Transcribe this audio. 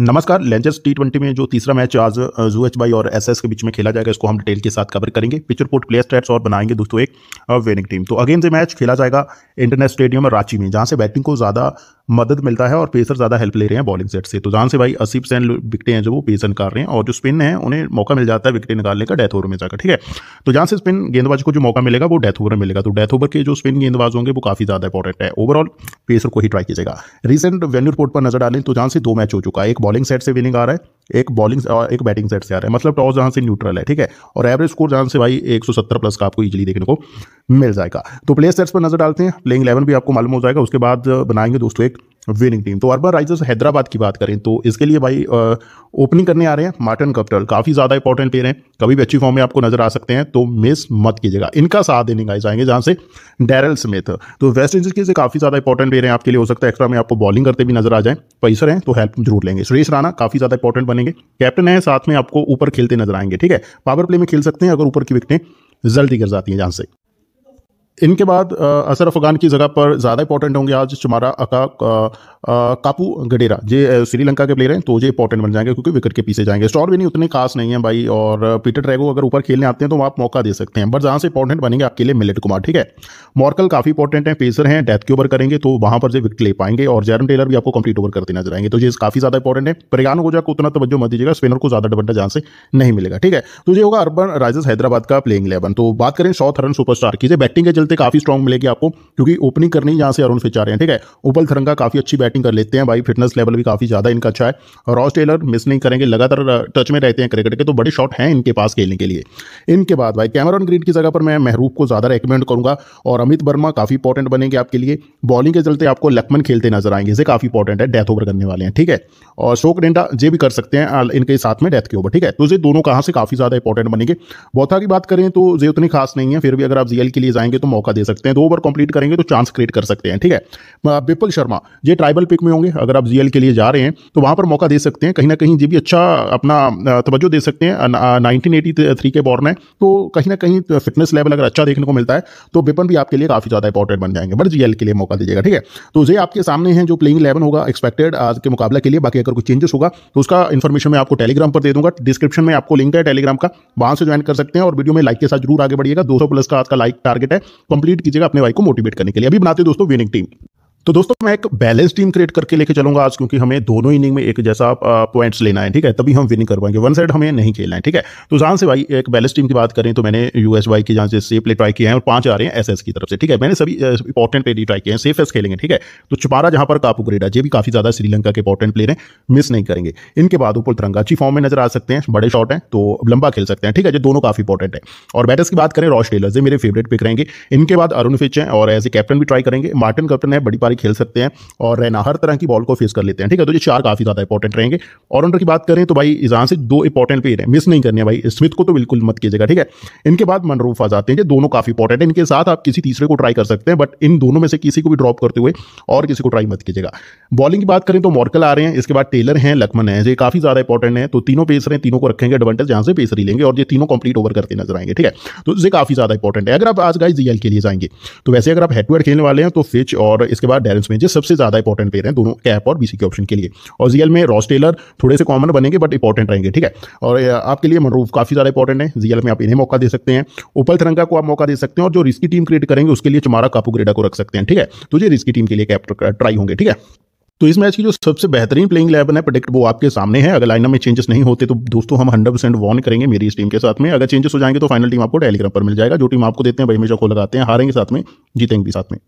नमस्कार लेंजर्स T twenty में जो तीसरा मैच आज जू एच बाई और एस एस के बीच में खेला जाएगा इसको हम डिटेल के साथ कवर करेंगे पिच रिपोर्ट प्लेयर स्टैट्स और बनाएंगे दोस्तों एक विनिंग टीम तो अगेन से मैच खेला जाएगा इंटरनेशनल स्टेडियम रांची में जहां से बैटिंग को ज़्यादा मदद मिलता है और पेसर ज़्यादा हेल्प ले रहे हैं बॉलिंग सेट से तो जान से भाई अस्सी परसेंट विकटें हैं जो वो पेस निकाल रहे हैं और जो स्पिन है उन्हें मौका मिल जाता है विकटें निकालने का डेथ ओवर में जाकर ठीक है तो जहाँ से स्पिन गेंदबाज को जो मौका मिलेगा वो डेथ ओवर में मिलेगा तो डेथ ओवर के जो स्पिन गेंदबाज होंगे वो काफ़ी ज़्यादा इंपॉर्टेंट है ओवरऑल पेसर को ही ट्राई कीजिएगा रिसेंट वेन्यू रिपोर्ट पर नजर डालें तो जहाँ से दो मैच हो चुका है एक बॉलिंग सेट से विनिंग आ रहा है एक बॉलिंग और एक बैटिंग सेट से आ रहा है मतलब टॉस जहाँ से न्यूट्रल है ठीक है और एवरेज स्कोर जहां से भाई 170 प्लस का आपको इजीली देखने को मिल जाएगा तो प्लेयर सेट्स पर नजर डालते हैं प्लेइंग इलेवन भी आपको मालूम हो जाएगा उसके बाद बनाएंगे दोस्तों एक विनिंग टीम तो अरबा राइजर्स हैदराबाद की बात करें तो इसके लिए भाई ओपनिंग करने आ रहे हैं मार्टिन कप्टल काफ़ी ज़्यादा इंपॉर्टेंट प्लेयर हैं कभी भी अच्छी फॉर्म में आपको नजर आ सकते हैं तो मिस मत कीजिएगा इनका साथ देने का आएंगे जहाँ से डैरल स्मिथ तो वेस्ट इंडीज के से काफ़ी ज़्यादा इंपॉर्टेंट प्लेयर हैं आपके लिए हो सकता है एक्स्ट्रा में आपको बॉलिंग करते भी नजर आ जाए पैसर हैं तो हेल्प जरूर लेंगे सुरेश राणा काफ़ी ज़्यादा इंपॉर्टेंट बनेंगे कैप्टन है साथ में आपको ऊपर खेलते नजर आएंगे ठीक है पावर प्ले में खेल सकते हैं अगर ऊपर की विकटें जल्दी गिर जाती हैं जहाँ से इनके बाद असर अफगान की जगह पर ज़्यादा इंपॉर्टेंट होंगे आज चुमारा अका कापू गडेरा जे श्रीलंका के प्लेयर हैं तो ये इंपॉर्टेंट बन जाएंगे क्योंकि विकेट के पीछे जाएंगे स्टॉर भी नहीं उतने खास नहीं है भाई और पीटर ट्रैगो अगर ऊपर खेलने आते हैं तो आप मौका दे सकते हैं बट जहां से इंपॉर्टेंट बनेंगे आपके लिए मिलेट कुमार ठीक है मॉर्कल काफ़ी इंपॉर्टेंट है पेसर है डेथ के ओवर करेंगे तो वहां पर जो विकेट ले पाएंगे और जैरन टेलर भी आपको कंप्लीट ओवर करते नजर आएंगे तो ये काफ़ी ज़्यादा इंपॉर्टेंट है प्रयान को जाकर उतना तवज्जो मत दीजिएगा स्पिनर को ज़्यादा डबंडा जहाँ से नहीं मिलेगा ठीक है तो ये होगा अर्बन राइजर्स हैदराबाद का प्लेइंग इलेवन तो बात करें शॉर्थ रन सुपरस्टार की बैटिंग के चलते काफ़ी स्ट्रॉन्ग मिलेगी आपको क्योंकि ओपनिंग करनी यहाँ से अरुण फिच आ रहे हैं ठीक है उपल थरंगा काफ़ी अच्छी बैटिंग कर लेते हैं भाई फिटनेस लेवल भी काफ़ी ज़्यादा इनका अच्छा है रॉस टेलर मिस नहीं करेंगे लगातार टच में रहते हैं क्रिकेट के तो बड़े शॉट हैं इनके पास खेलने के लिए इनके बाद भाई कैमरॉन ग्रीन की जगह पर मैं महरूब को ज़्यादा रिकमेंड करूंगा और अमित वर्मा काफ़ी इंपॉर्टेंट बनेंगे आपके लिए बॉलिंग के चलते आपको लक्मन खेलते नजर आएंगे इसे काफ़ी इंपॉर्टेंट है डेथ ओवर करने वाले हैं ठीक है और शोक डेंडा जे भी कर सकते हैं इनके साथ में डेथ के ओवर ठीक है तो ये दोनों कहां से काफ़ी ज़्यादा इंपॉर्टेंट बनेंगे बोथा की बात करें तो ये उतनी खास नहीं है फिर भी अगर आप जीएल के लिए जाएंगे तो मौका दे सकते हैं दो ओवर कंप्लीट करेंगे तो चांस क्रिएट कर सकते हैं ठीक है विपुल शर्मा ये ट्राइबल पिक में होंगे अगर आप जीएल के लिए जा रहे हैं तो वहां पर मौका दे सकते हैं कहीं ना कहीं जी भी अच्छा अपना तवज्जो दे सकते हैं नाइनटीन एटी थ्री के बॉर्न है तो कहीं ना कहीं फिटनेस लेवल अगर अच्छा देखने को मिलता है तो विपन भी आपके लिए काफ़ी ज़्यादा इंपॉर्टेंट बन जाएंगे बट जीएल के लिए मौका दीजिएगा ठीक है तो ये आपके सामने है जो प्लेइंग इलेवन होगा एक्सपेक्टेड आज के मुकाबले के लिए बाकी अगर कोई चेंजेस होगा तो उसका इन्फॉर्मेशन मैं आपको टेलीग्राम पर दे दूंगा डिस्क्रिप्शन में आपको लिंक है टेलीग्राम का वहां से ज्वाइन कर सकते हैं और वीडियो में लाइक के साथ जरूर आगे बढ़िएगा 200 प्लस का आज का लाइक टारगेट है कंप्लीट कीजिएगा अपने भाई को मोटिवेट करने के लिए अभी बनाते दोस्तों विनिंग टीम तो दोस्तों मैं एक बैलेंस टीम क्रिएट करके लेके चलूंगा आज क्योंकि हमें दोनों इनिंग में एक जैसा पॉइंट्स लेना है ठीक है तभी हम विनिंग कर पाएंगे वन साइड हमें नहीं खेलना है ठीक है तो जहां से भाई एक बैलेंस टीम की बात करें तो मैंने यूएस वाई की जहाँ से सेफ ले ट्राई किए हैं और पांच आ रहे हैं एस की तरफ से ठीक है मैंने सभी इंपॉर्टेंट प्ले ट्राई किए हैं सेफ एस खेलेंगे ठीक है तो चुपारा जहां पर कापू ग्रेडा जो भी काफी ज्यादा श्रीलंका के इंपॉर्टेंट प्लेयर हैं मिस नहीं करेंगे इनके बाद ऊपर तिरंगा अच्छी फॉर्म में नजर आ सकते हैं बड़े शॉट हैं तो लंबा खेल सकते हैं ठीक है जो दोनों काफी इंपॉर्टेंट है और बैटर्स की बात करें रॉस टेलर जो मेरे फेवरेट पिक रहेंगे इनके बाद अरुण फिच है और एज ए कैप्टन भी ट्राई करेंगे मार्टिन कैप्टन है बड़ी सारे खेल सकते हैं और रैना हर तरह की बॉल को फेस कर लेते हैं ठीक है तो ये चार काफ़ी ज़्यादा इंपॉर्टेंट रहेंगे ऑलराउंडर की बात करें तो भाई इजान से दो इंपॉर्टेंट प्लेयर है मिस नहीं करने भाई स्मिथ को तो बिल्कुल मत कीजिएगा ठीक है इनके बाद मनरूफ आ जाते हैं ये दोनों काफ़ी इंपॉर्टेंट है इनके साथ आप किसी तीसरे को ट्राई कर सकते हैं बट इन दोनों में से किसी को भी ड्रॉप करते हुए और किसी को ट्राई मत कीजिएगा बॉलिंग की बात करें तो मॉर्कल आ रहे हैं इसके बाद टेलर हैं लखमन है ये काफ़ी ज़्यादा इंपॉर्टेंट है तो तीनों पेसर हैं तीनों को रखेंगे एडवांटेज जहाँ से पेसर ही लेंगे और ये तीनों कंप्लीट ओवर करते नजर आएंगे ठीक है तो ये काफ़ी ज़्यादा इंपॉर्टेंट है अगर आप आज गाइज जीएल e के लिए जाएंगे तो वैसे अगर आप हेड टू हेड खेलने वाले हैं तो फिच और इसके बाद डेरेंस मेंजेस सबसे ज्यादा इंपॉर्टेंट प्लेयर हैं दोनों कैप और बीसी के ऑप्शन के लिए और जीएल में रॉस टेलर थोड़े से कॉमन बनेंगे बट इंपॉर्टेंट रहेंगे ठीक है और आपके लिए मनरूफ काफी ज्यादा इंपॉर्टेंट है जीएल में आप इन्हें मौका दे सकते हैं उपल थरंगा को आप मौका दे सकते हैं और जो रिस्की टीम क्रिएट करेंगे उसके लिए चमारा कापू कापूग्रेडा को रख सकते हैं ठीक है तो ये रिस्की टीम के लिए कैप ट्राई होंगे ठीक है तो इस मैच की जो सबसे बेहतरीन प्लेइंग इलेवन है प्रोडिक्ट वो आपके सामने है अगर लाइनअप में चेंजेस नहीं होते तो दोस्तों हम हंड्रेड परसेंट वॉन करेंगे मेरी इस टीम के साथ में अगर चेंजेस हो जाएंगे तो फाइनल टीम आपको टेलीग्राम पर मिल जाएगा जो टीम आपको देते हैं भाई हमेशा को लगाते हैं हारेंगे साथ में जीतेंगे भी साथ में